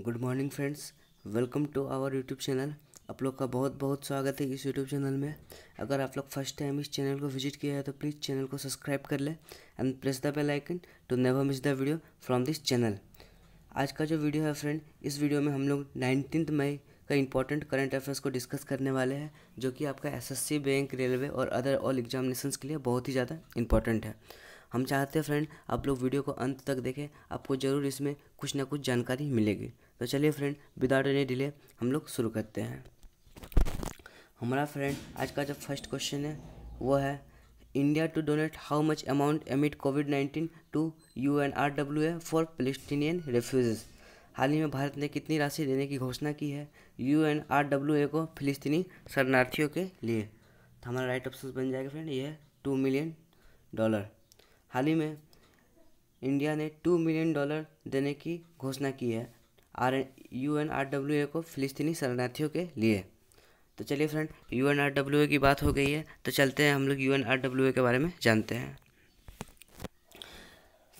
good morning friends welcome to our YouTube channel आप लोग का बहुत बहुत स्वागत है इस यूट्यूब चैनल में अगर आप लोग फर्स्ट टाइम इस चैनल को विजिट किया है तो प्लीज़ चैनल को सब्सक्राइब कर लें and press the bell icon to never miss the video from this channel आज का जो वीडियो है फ्रेंड इस वीडियो में हम लोग नाइनटीन मई का इंपॉर्टेंट करंट अफेयर्स को डिस्कस करने वाले हैं जो कि आपका एसएससी बैंक रेलवे और अदर ऑल एग्जामिनेशंस के लिए बहुत ही ज़्यादा इंपॉर्टेंट है हम चाहते हैं फ्रेंड आप लोग वीडियो को अंत तक देखें आपको ज़रूर इसमें कुछ ना कुछ जानकारी मिलेगी तो चलिए फ्रेंड विदाउट एनी डिले हम लोग शुरू करते हैं हमारा फ्रेंड आज का जो फर्स्ट क्वेश्चन है वो है India to donate how much amount amid covid nineteen to U N R W A for Palestinian refugees हाल ही में भारत ने कितनी राशि देने की घोषणा की है U N R W A को फिलिस्तीनी शरणार्थियों के लिए तो हमारा राइट ऑप्शन बन जाएगा फ्रेंड ये है टू मिलियन डॉलर हाल ही में इंडिया ने टू मिलियन डॉलर देने की घोषणा की है R U N R W A को फिलिस्तीनी शरणार्थियों के लिए तो चलिए friend U N R W A की बात हो गई है तो चलते हैं हम लोग U N R W A के बारे में जानते हैं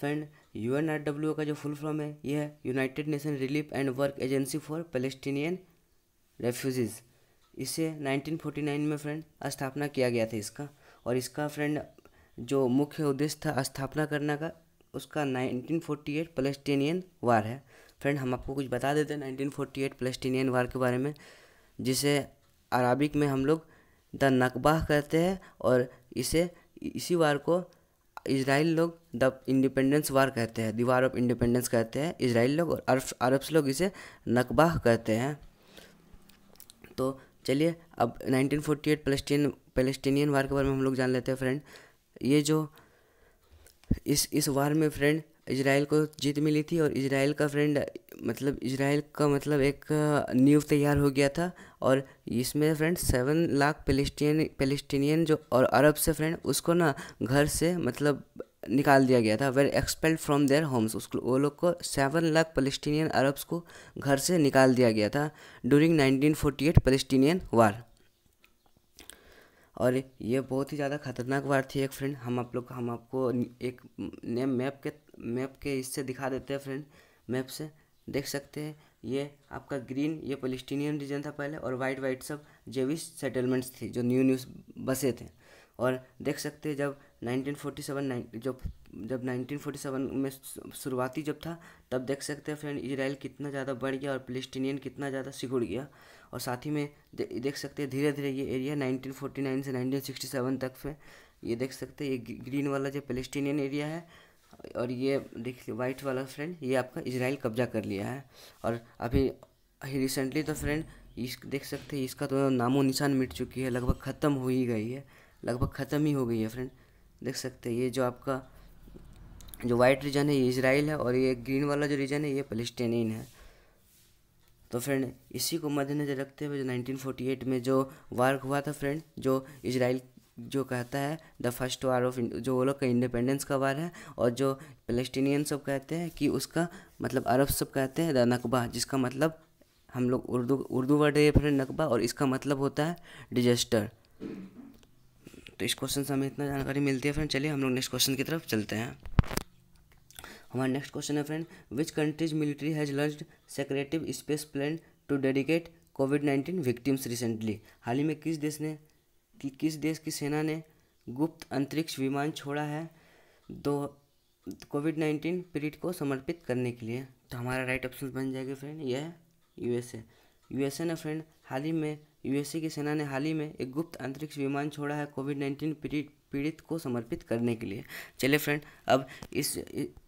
friend U N R W A का जो फुल फॉर्म है यह है united nation relief and work agency for Palestinian refugees इसे 1949 में फ्रेंड स्थापना किया गया था इसका और इसका फ्रेंड जो मुख्य उद्देश्य था स्थापना करने का उसका 1948 पलस्टीनियन वार है फ्रेंड हम आपको कुछ बता देते हैं 1948 पलस्टीनियन वार के बारे में जिसे अरबिक में हम लोग द नकबाह कहते हैं और इसे इसी वार को इसराइल लोग द इंडिपेंडेंस वार कहते हैं दीवार ऑफ इंडिपेंडेंस कहते हैं इसराइल लोग और अरब अरब्स लोग इसे नकबाह कहते हैं तो चलिए अब 1948 पलस्टीन पैलेस्टीनियन वार के बारे में हम लोग जान लेते हैं फ्रेंड ये जो इस इस वार में फ्रेंड इसराइल को जीत मिली थी और इसराइल का फ्रेंड मतलब इसराइल का मतलब एक न्यू तैयार हो गया था और इसमें friend seven lakh Palestinian Palestinian जो और अरब से फ्रेंड उसको ना घर से मतलब निकाल दिया गया था were expelled from their homes उसको वो लोग को सेवन लाख पेलेस्टिनियन अरब्स को घर से निकाल दिया गया था डूरिंग एट पेलेस्टिनियन वार और ये बहुत ही ज़्यादा खतरनाक वार थी एक फ्रेंड हम आप लोग हम आपको एक ने मैप के मैप के इससे दिखा देते हैं फ्रेंड मैप से देख सकते हैं ये आपका ग्रीन ये पलिस्टीनियन रीजन था पहले और वाइट वाइट सब जेविस सेटलमेंट्स थी जो न्यू न्यूज़ बसे थे और देख सकते हैं जब 1947 जो जब 1947 में शुरुआती जब था तब देख सकते हैं फ्रेंड इसराइल कितना ज़्यादा बढ़ गया और फिलिस्टीनियन कितना ज़्यादा सिकुड़ गया और साथ ही में दे, देख सकते हैं धीरे धीरे ये एरिया 1949 से 1967 तक फिर ये देख सकते हैं ये ग्रीन वाला जो पेलेस्टीनियन एरिया है और ये देख वाइट वाला फ्रेंड ये आपका इसराइल कब्जा कर लिया है और अभी रिसेंटली तो फ्रेंड इस देख सकते हैं इसका तो नामो निशान मिट चुकी है लगभग ख़त्म हो ही गई है लगभग ख़त्म ही हो गई है फ्रेंड देख सकते हैं ये जो आपका जो वाइट रीजन है ये इसराइल है और ये ग्रीन वाला जो रीजन है ये पलस्टीन है तो फ्रेंड इसी को मद्देनज़र रखते हुए जो 1948 में जो वार हुआ था फ्रेंड जो इसराइल जो कहता है द फर्स्ट वार ऑफ जो वो लोग का इंडिपेंडेंस का वार है और जो पलस्टीनियन सब कहते हैं कि उसका मतलब अरब सब कहते हैं द नकबा जिसका मतलब हम लोग उर्दू उर्दू वर्ड है फ्रेंड नकबा और इसका मतलब होता है डिजस्टर तो इस क्वेश्चन से हमें इतना जानकारी मिलती है फ्रेंड चलिए हम लोग नेक्स्ट क्वेश्चन की तरफ चलते हैं हमारा नेक्स्ट क्वेश्चन है friend which countries military has launch secretive space plan to dedicate covid nineteen victims recently हाल ही में किस देश ने कि किस देश की सेना ने गुप्त अंतरिक्ष विमान छोड़ा है दो कोविड नाइन्टीन पीरियड को समर्पित करने के लिए तो हमारा राइट ऑप्शन बन जाएगा फ्रेंड यह है यूएसए यूएसए ने फ्रेंड हाल ही में यूएसए की सेना ने हाल ही में एक गुप्त अंतरिक्ष विमान छोड़ा है कोविड नाइन्टीन पीरियड पीड़ित को समर्पित करने के लिए चलिए फ्रेंड अब इस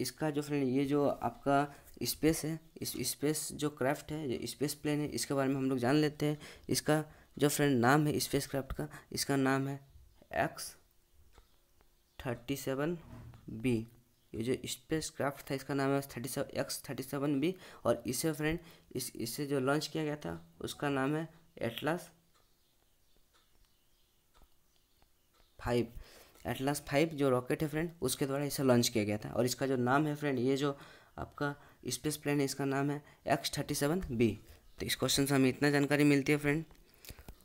इसका जो फ्रेंड ये जो आपका स्पेस है इस स्पेस जो क्राफ्ट है स्पेस प्लेन है इसके बारे में हम लोग जान लेते हैं इसका जो फ्रेंड नाम है स्पेस क्राफ्ट का इसका नाम है एक्स थर्टी सेवन बी ये जो स्पेस क्राफ्ट था इसका नाम है thirty seven X thirty seven B और इसे फ्रेंड इस इसे जो लॉन्च किया गया था उसका नाम है एटलास फाइव एटलास फाइव जो रॉकेट है फ्रेंड उसके द्वारा इसे लॉन्च किया गया था और इसका जो नाम है फ्रेंड ये जो आपका स्पेस प्लेन है इसका नाम है एक्स थर्टी सेवन बी तो इस क्वेश्चन से हमें इतना जानकारी मिलती है फ्रेंड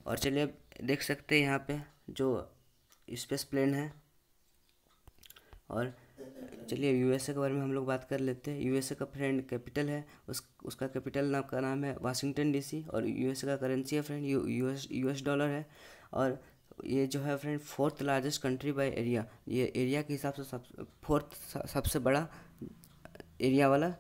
और चलिए अब देख सकते हैं यहाँ पे जो स्पेस प्लेन है और चलिए यूएसए के बारे में हम लोग बात कर लेते हैं यूएसए का फ्रेंड कैपिटल है उस उसका कैपिटल नाम का नाम है वाशिंगटन डीसी और यूएसए का करेंसी है friend U US US dollar है और ये जो है friend fourth largest country by area ये एरिया के हिसाब से सब फोर्थ सबसे बड़ा एरिया वाला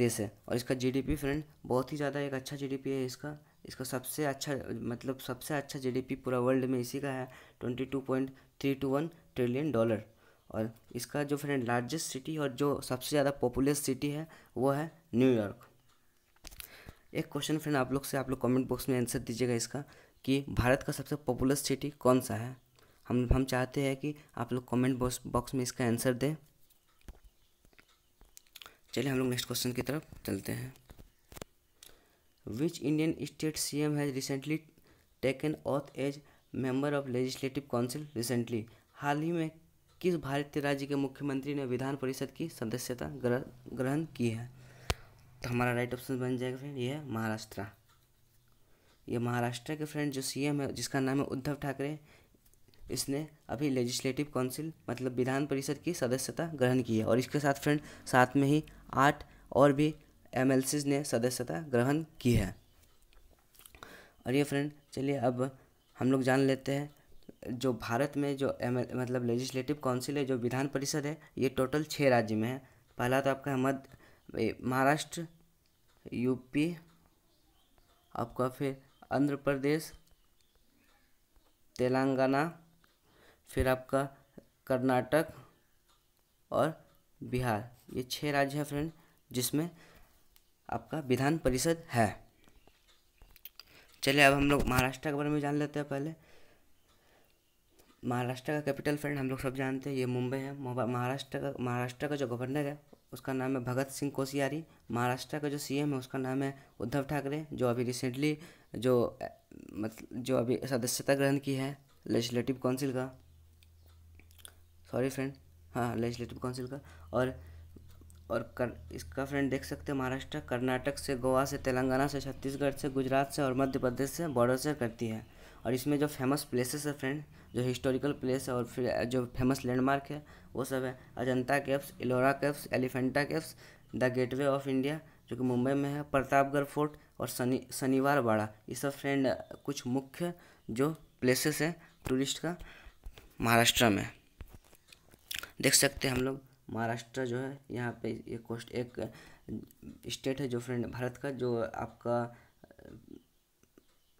देश है और इसका जीडीपी फ्रेंड बहुत ही ज़्यादा एक अच्छा जीडीपी है इसका इसका सबसे अच्छा मतलब सबसे अच्छा जीडीपी पूरा वर्ल्ड में इसी का है twenty two point three two one trillion dollar और इसका जो फ्रेंड लार्जेस्ट सिटी और जो सबसे ज़्यादा पॉपुलर सिटी है वो है न्यूयॉर्क एक क्वेश्चन फ्रेंड आप लोग से आप लोग कमेंट बॉक्स में आंसर दीजिएगा इसका कि भारत का सबसे पॉपुलर सिटी कौन सा है हम हम चाहते हैं कि आप लोग कमेंट बॉक्स बॉक्स में इसका आंसर दें चलिए हम लोग नेक्स्ट क्वेश्चन की तरफ चलते हैं which Indian state C M has recently taken oath as member of legislative council recently हाल ही में किस भारतीय राज्य के मुख्यमंत्री ने विधान परिषद की सदस्यता ग्रहण की है तो हमारा राइट ऑप्शन बन जाएगा फ्रेंड ये है महाराष्ट्र ये महाराष्ट्र के फ्रेंड जो सीएम है जिसका नाम है उद्धव ठाकरे इसने अभी लेजिस्लेटिव काउंसिल मतलब विधान परिषद की सदस्यता ग्रहण की है और इसके साथ फ्रेंड साथ में ही आठ और भी एम ने सदस्यता ग्रहण की है और ये फ्रेंड चलिए अब हम लोग जान लेते हैं जो भारत में जो एम मतलब लेजिस्लेटिव काउंसिल है जो विधान परिषद है ये टोटल छः राज्य में है पहला तो आपका है मध्य महाराष्ट्र यूपी आपका फिर आंध्र प्रदेश तेलंगाना फिर आपका कर्नाटक और बिहार ये छः राज्य हैं फ्रेंड जिसमें आपका विधान परिषद है चलिए अब हम लोग महाराष्ट्र के बारे में जान लेते हैं पहले महाराष्ट्र का कैपिटल फ्रेंड हम लोग सब जानते हैं ये मुंबई है महाराष्ट्र का महाराष्ट्र का जो गवर्नर है उसका नाम है भगत सिंह कोशियारी महाराष्ट्र का जो सीएम है उसका नाम है उद्धव ठाकरे जो अभी रिसेंटली जो मतलब जो अभी सदस्यता ग्रहण की है लेजिस्लेटिव काउंसिल का सॉरी फ्रेंड हाँ लेजिस्लेटिव काउंसिल का और और कर, इसका फ्रेंड देख सकते हैं महाराष्ट्र कर्नाटक से गोवा से तेलंगाना से छत्तीसगढ़ से गुजरात से और मध्य प्रदेश से बॉर्डर से करती है और इसमें जो फेमस प्लेसेस है फ्रेंड जो हिस्टोरिकल प्लेस है और फिर जो फेमस लैंडमार्क है वो सब है Ajanta caves Ellora caves Elephanta caves the gateway of India जो कि मुंबई में है प्रतापगढ़ फोर्ट और शनि शनिवार बाड़ा ये सब फ्रेंड कुछ मुख्य जो प्लेसेस है टूरिस्ट का महाराष्ट्र में देख सकते हैं हम लोग महाराष्ट्र जो है यहाँ पे ये कोस्ट एक स्टेट है जो फ्रेंड भारत का जो आपका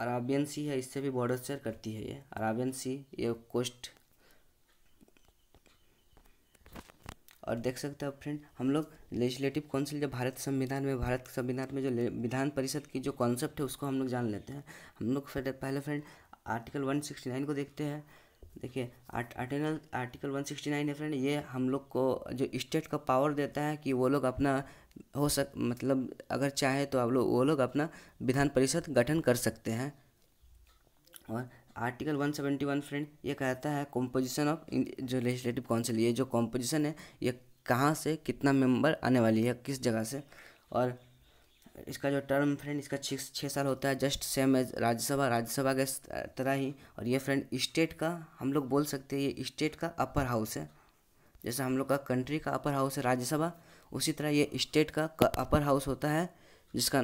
अराबियन सी है इससे भी बॉर्डर शेयर करती है ये अराबियन सी ये कोस्ट और देख सकते हो फ्रेंड हम लोग लेजिस्लेटिव काउंसिल जो भारत संविधान में भारत संविधान में जो विधान परिषद की जो कॉन्सेप्ट है उसको हम लोग जान लेते हैं हम लोग पहले फ्रेंड आर्टिकल 169 को देखते हैं देखिए आर्टिकल आर्टिकल 169 है फ्रेंड ये हम लोग को जो स्टेट का पावर देता है कि वो लोग अपना हो सक मतलब अगर चाहे तो आप लोग वो लोग अपना विधान परिषद गठन कर सकते हैं और आर्टिकल 171 फ्रेंड ये कहता है कॉम्पोजिशन ऑफ जो लेजिस्लेटिव काउंसिल ये जो कॉम्पोजिशन है ये कहाँ से कितना मेंबर आने वाली है किस जगह से और इसका जो टर्म फ्रेंड इसका छः छः साल होता है just same age Rajya Sabha Rajya Sabha के तरह ही और ये फ्रेंड स्टेट का हम लोग बोल सकते हैं ये स्टेट का अपर हाउस है जैसे हम लोग का कंट्री का अपर हाउस है राज्यसभा उसी तरह ये स्टेट का अपर हाउस होता है जिसका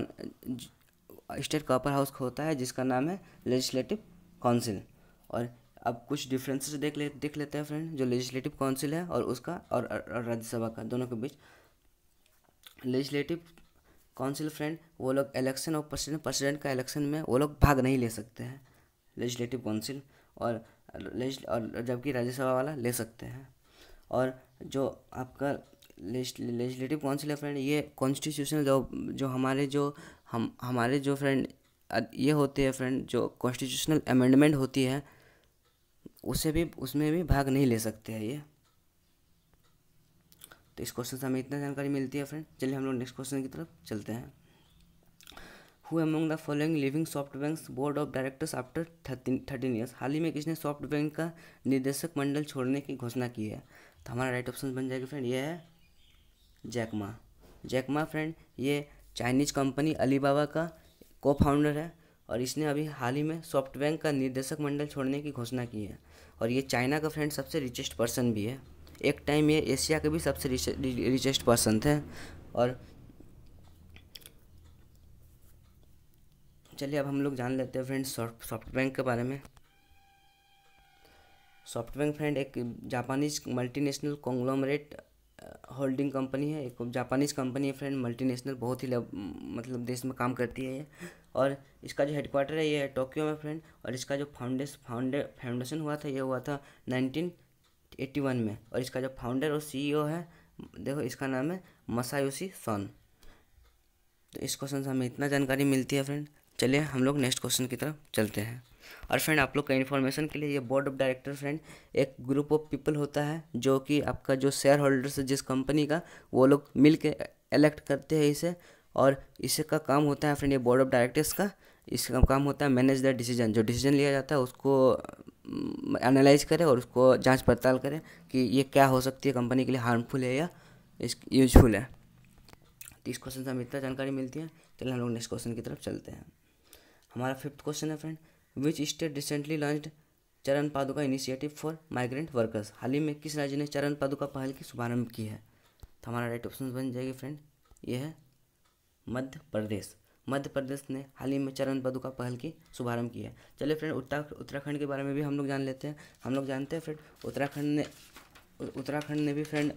स्टेट का अपर हाउस होता है जिसका नाम है लेजिस्लेटिव काउंसिल और अब कुछ डिफरेंसेस देख ले देख लेते हैं फ्रेंड जो लेजिस्लेटिव काउंसिल है और उसका और, और राज्यसभा का दोनों के बीच लेजिस्लेटिव काउंसिल फ्रेंड वो लोग इलेक्शन और प्रेसिडेंट प्रेसिडेंट का इलेक्शन में वो लोग भाग नहीं ले सकते हैं लेजिस्लेटिव काउंसिल और और जबकि राज्यसभा वाला ले सकते हैं और जो आपका लेजिस्लेटिव काउंसिल है फ्रेंड ये कॉन्स्टिट्यूशनल जो जो हमारे जो हम हमारे जो फ्रेंड ये होती है फ्रेंड जो कॉन्स्टिट्यूशनल अमेंडमेंट होती है उसे भी उसमें भी भाग नहीं ले सकते हैं ये तो इस क्वेश्चन से हमें इतना जानकारी मिलती है फ्रेंड चलिए हम लोग नेक्स्ट क्वेश्चन की तरफ चलते हैं who among the following leaving SoftBank board of directors after thirteen years हाल ही में किसने सॉफ्ट बैंक का निदेशक मंडल छोड़ने की घोषणा की है तो हमारा राइट ऑप्शन बन जाएगा फ्रेंड ये है जैकमा जैकमा फ्रेंड ये चाइनीज कंपनी अलीबाबा का को फाउंडर है और इसने अभी हाल ही में सॉफ्ट बैंक का निर्देशक मंडल छोड़ने की घोषणा की है और ये चाइना का फ्रेंड सबसे रिचेस्ट पर्सन भी है एक टाइम ये एशिया के भी सबसे रिचेस्ट पर्सन थे और चलिए अब हम लोग जान लेते हैं फ्रेंड सॉफ्ट बैंक के बारे में बैंक फ्रेंड एक Japanese multinational conglomerate holding company है एक जापानीज़ कंपनी है फ्रेंड मल्टीनेशनल बहुत ही मतलब देश में काम करती है ये और इसका जो हेडक्वार्टर है ये है टोक्यो में फ्रेंड और इसका जो फाउंडेस फाउंडे फाउंडेशन हुआ था ये हुआ था नाइनटीन एट्टी वन में और इसका जो फाउंडर और सीईओ e है देखो इसका नाम है मसायूसी सोन तो इस क्वेश्चन से हमें इतना जानकारी मिलती है फ्रेंड चलिए हम लोग नेक्स्ट क्वेश्चन की तरफ चलते हैं और फ्रेंड आप लोग का इन्फॉर्मेशन के लिए ये बोर्ड ऑफ डायरेक्टर फ्रेंड एक ग्रुप ऑफ पीपल होता है जो कि आपका जो शेयर होल्डर्स है जिस कंपनी का वो लोग मिल के एलेक्ट करते हैं इसे और इसे का काम होता है फ्रेंड ये बोर्ड ऑफ डायरेक्टर्स का इसका काम होता है मैनेज द डिसीजन जो डिसीजन लिया जाता है उसको एनालाइज करें और उसको जांच पड़ताल करें कि ये क्या हो सकती है कंपनी के लिए हार्मफुल है या इस यूजफुल है तो इस क्वेश्चन से हमें इतना जानकारी मिलती है चलिए हम लोग नेक्स्ट क्वेश्चन की तरफ चलते हैं हमारा फिफ्थ क्वेश्चन है friend which state recently launch Charan Paduka initiative for migrant workers हाल ही में किस राज्य ने चरण पादुका पहल की शुभारंभ की है तो हमारा राइट ऑप्शन बन जाएगी फ्रेंड यह है मध्य प्रदेश मध्य प्रदेश ने हाल ही में चरण पादुका पहल की शुभारंभ किया है चलिए फ्रेंड उत्तर उत्तराखंड के बारे में भी हम लोग जान लेते हैं हम लोग जानते हैं फ्रेंड उत्तराखंड ने उत्तराखंड ने भी फ्रेंड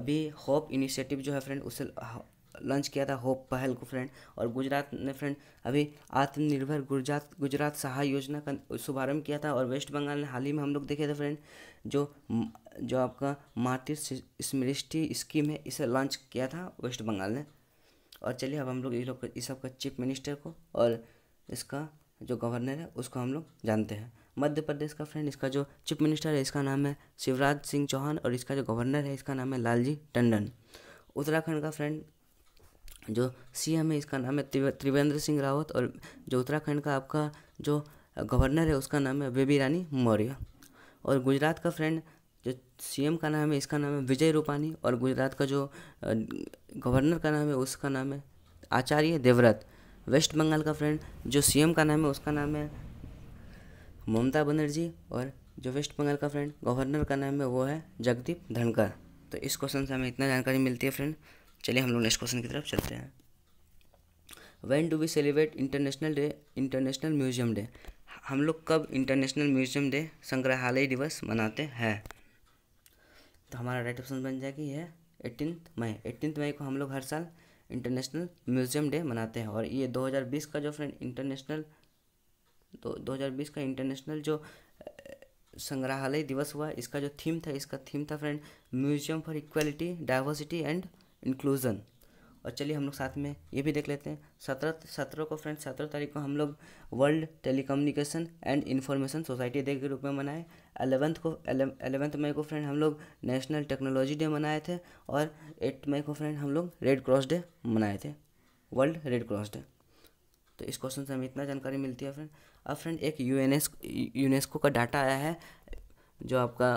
अभी होप इनिशिएटिव जो है फ्रेंड उसे लॉन्च किया था होप पहल को फ्रेंड और गुजरात ने फ्रेंड अभी आत्मनिर्भर गुजरात गुजरात सहाय योजना का शुभारंभ किया था और वेस्ट बंगाल ने हाल ही में हम लोग देखे थे फ्रेंड जो जो आपका मातृ स्मृष्टि स्कीम है इसे लॉन्च किया था वेस्ट बंगाल ने और चलिए अब हम लोग इस लोग इस सबका चीफ मिनिस्टर को और इसका जो गवर्नर है उसको हम लोग जानते हैं मध्य प्रदेश का फ्रेंड इसका जो चीफ मिनिस्टर है इसका नाम है शिवराज सिंह चौहान और इसका जो गवर्नर है इसका नाम है लालजी टंडन उत्तराखंड का फ्रेंड जो सीएम है इसका नाम है त्रिवेंद्र सिंह रावत और जो उत्तराखंड का आपका जो गवर्नर है उसका नाम है बेबी रानी मौर्य और गुजरात का फ्रेंड जो सीएम का नाम है इसका नाम है विजय रूपानी और गुजरात का जो गवर्नर का नाम है उसका नाम है आचार्य देवव्रत वेस्ट बंगाल का फ्रेंड जो सीएम का नाम है उसका नाम है ममता बनर्जी और जो वेस्ट बंगाल का फ्रेंड गवर्नर का नाम है वो है जगदीप धनखड़ तो इस क्वेश्चन से हमें इतना जानकारी मिलती है फ्रेंड चलिए हम लोग नेक्स्ट क्वेश्चन की तरफ चलते हैं when do we celebrate international day international museum day हम लोग कब इंटरनेशनल म्यूजियम डे संग्रहालय दिवस मनाते हैं तो हमारा राइट ऑप्शन बन जाएगी है एटीन मई एटीन मई को हम लोग हर साल इंटरनेशनल म्यूजियम डे मनाते हैं और ये 2020 का जो फ्रेंड इंटरनेशनल तो 2020 का इंटरनेशनल जो संग्रहालय दिवस हुआ इसका जो थीम था इसका थीम था friend museum for equality diversity and inclusion और चलिए हम लोग साथ में ये भी देख लेते हैं सत्रह सत्रह को फ्रेंड्स सत्रह तारीख को हम लोग world telecommunication and information society day के रूप में मनाए अलेवंथ को अलेवंथ मई को फ्रेंड हम लोग नेशनल टेक्नोलॉजी डे मनाए थे और एट मई को फ्रेंड हम लोग रेड क्रॉस डे मनाए थे वर्ल्ड रेड क्रॉस डे तो इस क्वेश्चन से हमें इतना जानकारी मिलती है फ्रेंड अब फ्रेंड एक यू यूनेस्को का डाटा आया है जो आपका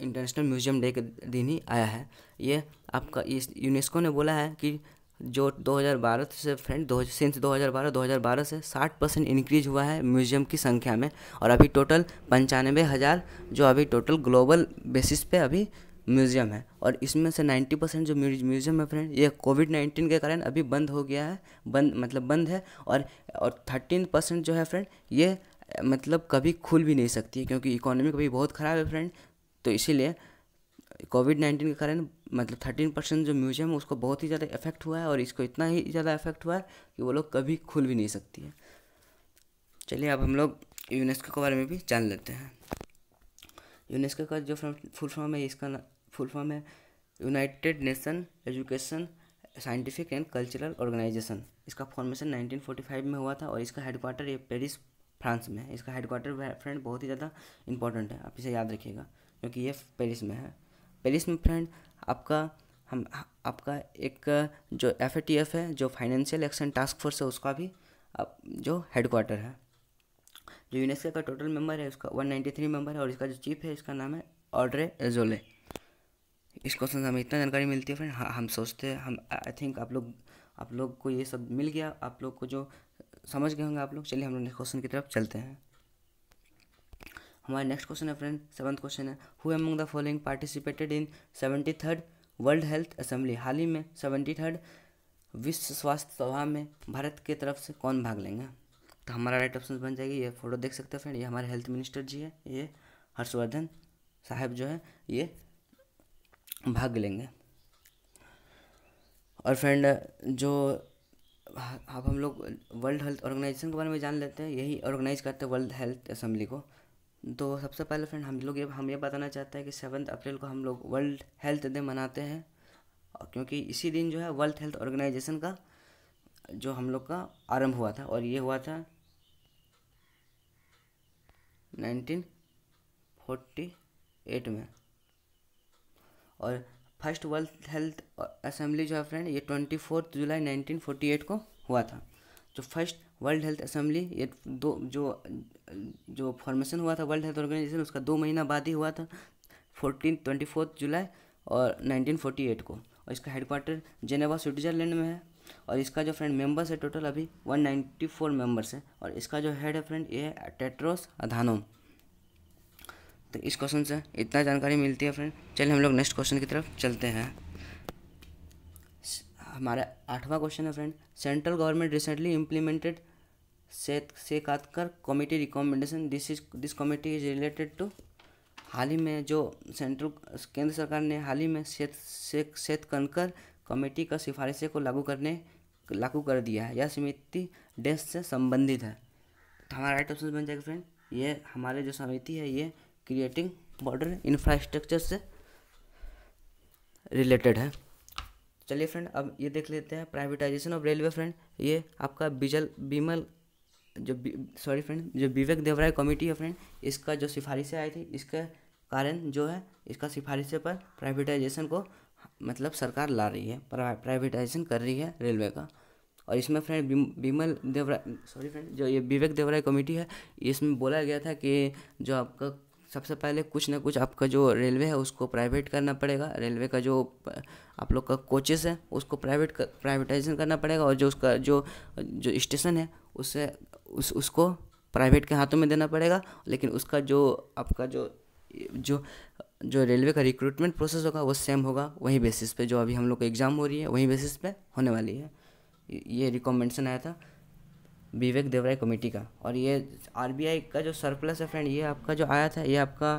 इंटरनेशनल म्यूजियम डे के दिन ही आया है ये आपका इस यूनेस्को ने बोला है कि जो 2012 से फ्रेंड दो सिंस 2012 2012 से 60 परसेंट इंक्रीज हुआ है म्यूजियम की संख्या में और अभी टोटल पंचानवे हज़ार जो अभी टोटल ग्लोबल बेसिस पे अभी म्यूज़ियम है और इसमें से 90 परसेंट जो म्यूज़ियम है फ्रेंड ये कोविड 19 के कारण अभी बंद हो गया है बंद मतलब बंद है और और थर्टीन परसेंट जो है फ्रेंड ये मतलब कभी खुल भी नहीं सकती है क्योंकि इकोनॉमी कभी बहुत ख़राब है फ्रेंड तो इसीलिए कोविड नाइन्टीन के कारण मतलब थर्टीन परसेंट जो म्यूजियम है उसको बहुत ही ज़्यादा इफेक्ट हुआ है और इसको इतना ही ज़्यादा इफेक्ट हुआ है कि वो लोग कभी खुल भी नहीं सकती है चलिए अब हम लोग यूनेस्को के बारे में भी जान लेते हैं यूनेस्को का जो फुल फॉर्म है इसका फुल फॉर्म है united nation education scientific and cultural organisation इसका फॉर्मेशन 1945 में हुआ था और इसका हेडक्वार्टर ये पेरिस फ्रांस में है इसका हेडक्वार्टर फ्रेंड बहुत ही ज़्यादा इंपॉर्टेंट है आप इसे याद रखिएगा क्योंकि ये पेरिस में है पेरिस में फ्रेंड आपका हम आपका एक जो एफ है जो फाइनेंशियल एक्शन टास्क फोर्स है उसका भी आप जो हेडक्वार्टर है जो यूनेस्को का टोटल मेंबर है उसका 193 मेंबर है और इसका जो चीफ है इसका नाम है ऑड्रे एजोले इस क्वेश्चन से हमें इतना जानकारी मिलती है फ्रेंड हाँ हम सोचते हैं हम आई थिंक आप लोग आप लोग को ये सब मिल गया आप लोग को जो समझ गए होंगे आप लोग चलिए हम लोग नेक्स्ट क्वेश्चन की तरफ चलते हैं हमारा नेक्स्ट क्वेश्चन है फ्रेंड सेवंथ क्वेश्चन है who among the following participated in seventy third world health assembly हाल ही में सेवेंटी थर्ड विश्व स्वास्थ्य सभा में भारत की तरफ से कौन भाग लेंगे तो हमारा राइट ऑप्शन बन जाएगी ये फोटो देख सकते हैं फ्रेंड ये हमारे हेल्थ मिनिस्टर जी है ये हर्षवर्धन साहब जो है ये भाग लेंगे और फ्रेंड जो अब हम लोग वर्ल्ड हेल्थ ऑर्गेनाइजेशन के बारे में जान लेते हैं यही ऑर्गेनाइज करते हैं वर्ल्ड हेल्थ असेंबली को तो सबसे पहले फ्रेंड हम लोग ये हम ये बताना चाहते हैं कि सेवन्थ अप्रैल को हम लोग वर्ल्ड हेल्थ डे मनाते हैं क्योंकि इसी दिन जो है वर्ल्ड हेल्थ ऑर्गेनाइजेशन का जो हम लोग का आरंभ हुआ था और ये हुआ था नाइनटीन फोर्टी एट में और फर्स्ट वर्ल्ड हेल्थ असेंबली जो है फ्रेंड ये twenty fourth July nineteen forty eight को हुआ था जो फर्स्ट वर्ल्ड हेल्थ असेंबली ये दो जो जो फॉर्मेशन हुआ था वर्ल्ड हेल्थ ऑर्गेनाइजेशन उसका दो महीना बाद ही हुआ था फोर्टीन ट्वेंटी फोर्थ जुलाई और नाइनटीन फोर्टी एट को और इसका हेडक्वार्टर जेनेवा स्विट्जरलैंड में है और इसका जो फ्रेंड मेंबर्स है टोटल अभी 194 मेंबर्स है और इसका जो हेड है फ्रेंड ये है टेट्रोस अधानोम तो इस क्वेश्चन से इतना जानकारी मिलती है फ्रेंड चलिए हम लोग नेक्स्ट क्वेश्चन की तरफ चलते हैं हमारा आठवां क्वेश्चन है friend central government recently implemented शेख Shekatkar committee recommendation this is this committee is related to हाल ही में जो सेंट्रल केंद्र सरकार ने हाल ही में शेत शेख शेत कनकर कमेटी का सिफारिशें को लागू करने लागू कर दिया है यह समिति डेस्क से संबंधित है तो हमारा राइट ऑप्शन बन जाएगा फ्रेंड ये हमारे जो समिति है ये क्रिएटिंग बॉर्डर इंफ्रास्ट्रक्चर से रिलेटेड है चलिए फ्रेंड अब ये देख लेते हैं प्राइवेटाइजेशन ऑफ रेलवे फ्रेंड ये आपका बिजल बीमल जो सॉरी फ्रेंड जो विवेक देवराय कमेटी है फ्रेंड इसका जो सिफारिशें आई थी इसके कारण जो है इसका सिफारिशें पर प्राइवेटाइजेशन को मतलब सरकार ला रही है प्राइवेटाइजेशन कर रही है रेलवे का और इसमें friend Vimal Debroy sorry friend जो ये विवेक देवराय कमेटी है इसमें बोला गया था कि जो आपका सबसे पहले कुछ ना कुछ आपका जो रेलवे है उसको प्राइवेट करना पड़ेगा रेलवे का जो आप लोग का कोचेस है उसको प्राइवेट कर, प्राइवेटाइजेशन करना पड़ेगा और जो उसका जो जो स्टेशन है उससे उस उसको प्राइवेट के हाथों में देना पड़ेगा लेकिन उसका जो आपका जो जो जो रेलवे का रिक्रूटमेंट प्रोसेस होगा वो सेम होगा वही बेसिस पे जो अभी हम लोग का एग्ज़ाम हो रही है वही बेसिस पे होने वाली है ये रिकमेंडेशन आया था विवेक देवराय कमेटी का और ये आरबीआई का जो सरप्लस है फ्रेंड ये आपका जो आया था ये आपका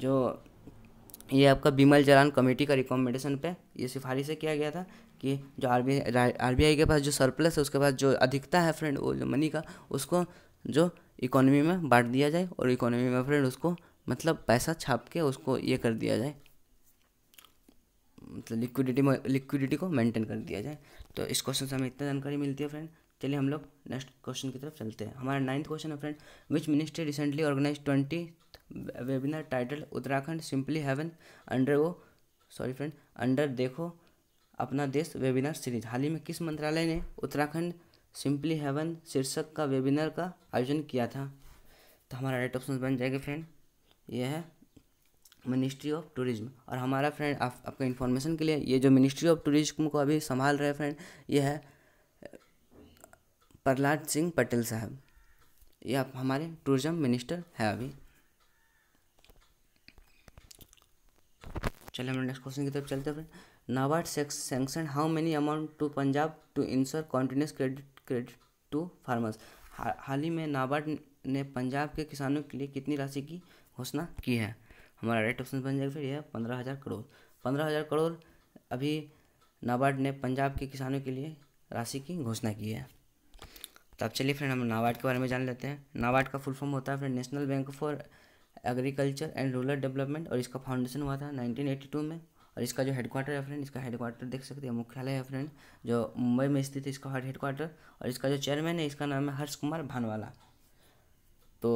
जो ये आपका बिमल जलान कमेटी का रिकमेंडेशन पे ये सिफारिशें किया गया था कि जो आर बी आई के पास जो सरप्लस है उसके पास जो अधिकता है फ्रेंड वो जो मनी का उसको जो इकोनॉमी में बांट दिया जाए और इकोनॉमी में फ्रेंड उसको मतलब पैसा छाप के उसको ये कर दिया जाए मतलब लिक्विडिटी में लिक्विडिटी को मेंटेन कर दिया जाए तो इस क्वेश्चन से हमें इतना जानकारी मिलती है फ्रेंड चलिए हम लोग नेक्स्ट क्वेश्चन की तरफ चलते हैं हमारा नाइन्थ क्वेश्चन है friend which ministry recently organize twenty webinar title Uttarakhand simply heaven under वो sorry friend under Dekho Apna देश वेबिनार सीरीज हाल ही में किस मंत्रालय ने उत्तराखंड सिंपली हेवन शीर्षक का वेबिनार का आयोजन किया था तो हमारा राइट ऑप्शन बन जाएगा फ्रेंड यह है मिनिस्ट्री ऑफ टूरिज्म और हमारा फ्रेंड आप, आपका इन्फॉर्मेशन के लिए ये जो मिनिस्ट्री ऑफ टूरिज्म को अभी संभाल रहे फ्रेंड यह है प्रहलाद सिंह पटेल साहब ये आप हमारे टूरिज्म मिनिस्टर है अभी चलिए हम नेक्स्ट क्वेश्चन की तरफ चलते हैं friend NABARD sanction how many amount to Punjab to ensure continuous credit credit to farmers हाल ही में नाबार्ड ने पंजाब के किसानों के लिए कितनी राशि की घोषणा की है हमारा राइट ऑप्शन बन जाएगा फिर यह पंद्रह हज़ार करोड़ पंद्रह हज़ार करोड़ अभी नाबार्ड ने पंजाब के किसानों के लिए राशि की घोषणा की है तो अब चलिए फ्रेंड हम नाबार्ड के बारे में जान लेते हैं नाबार्ड का फुल फॉर्म होता है friend national bank for agriculture and rural development और इसका फाउंडेशन हुआ था 1982 में और इसका जो हेडक्वार्टर है फ्रेंड इसका हेडक्वार्टर देख सकते हैं मुख्यालय है फ्रेंड जो मुंबई में स्थित है इसका हेडक्वार्टर और इसका जो चेयरमैन है इसका नाम है हर्ष कुमार भानवाला तो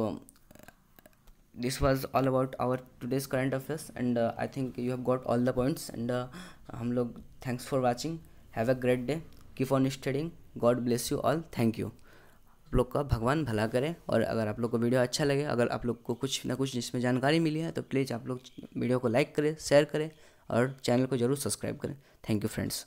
this was all about our today's current affairs and I think you have got all the points and हम लोग thanks for watching have a great day keep on studying God bless you all thank you आप लोग का भगवान भला करें और अगर आप लोग को वीडियो अच्छा लगे अगर आप लोग को कुछ ना कुछ इसमें जानकारी मिली है तो प्लीज़ आप लोग वीडियो को लाइक करें शेयर करें और चैनल को जरूर सब्सक्राइब करें थैंक यू फ्रेंड्स